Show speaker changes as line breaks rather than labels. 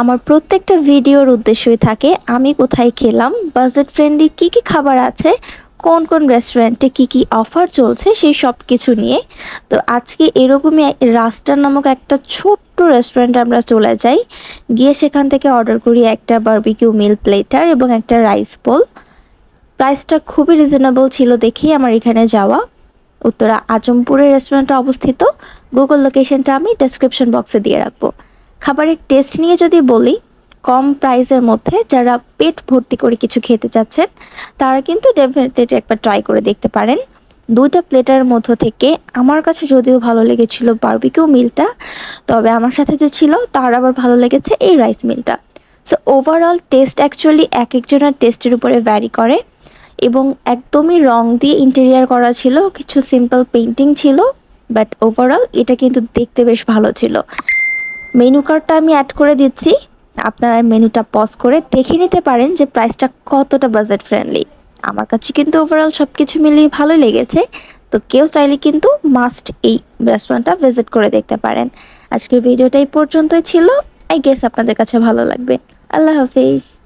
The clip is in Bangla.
আমার প্রত্যেকটা ভিডিওর উদ্দেশ্যই থাকে আমি কোথায় খেলাম বাজেট ফ্রেন্ডলি কী কী খাবার আছে কোন কোন রেস্টুরেন্টে কি কি অফার চলছে সেই সব কিছু নিয়ে তো আজকে এরকমই রাস্টার নামক একটা ছোট্ট রেস্টুরেন্টে আমরা চলে যাই গিয়ে সেখান থেকে অর্ডার করি একটা বার্বিকিউ মিল প্লেটার এবং একটা রাইস বোল প্রাইসটা খুবই রিজনেবল ছিল দেখেই আমার এখানে যাওয়া উত্তরা আজমপুরের রেস্টুরেন্টটা অবস্থিত গুগল লোকেশনটা আমি ডেসক্রিপশন বক্সে দিয়ে রাখবো খাবারের টেস্ট নিয়ে যদি বলি কম প্রাইসের মধ্যে যারা পেট ভর্তি করে কিছু খেতে চাচ্ছেন তারা কিন্তু ডেফিনেটলি একবার ট্রাই করে দেখতে পারেন দুইটা প্লেটার মধ্য থেকে আমার কাছে যদিও ভালো লেগেছিল বার্বিকিউ মিলটা তবে আমার সাথে যে ছিল তার আবার ভালো লেগেছে এই রাইস মিলটা সো ওভারঅল টেস্ট অ্যাকচুয়ালি এক একজনের টেস্টের উপরে ভ্যারি করে এবং একদমই রং দিয়ে ইন্টেরিয়ার করা ছিল কিছু সিম্পল পেন্টিং ছিল বাট ওভারঅল এটা কিন্তু দেখতে বেশ ভালো ছিল মেনু কার্ডটা আমি অ্যাড করে দিচ্ছি আপনারা মেনুটা পজ করে দেখে নিতে পারেন যে প্রাইসটা কতটা বাজেট ফ্রেন্ডলি আমার কাছে কিন্তু ওভারঅল সব কিছু মিলিয়ে ভালো লেগেছে তো কেউ চাইলে কিন্তু মাস্ট এই রেস্টুরেন্টটা ভিজিট করে দেখতে পারেন আজকের ভিডিওটা এই পর্যন্তই ছিল আই গেস আপনাদের কাছে ভালো লাগবে আল্লাহ হাফিজ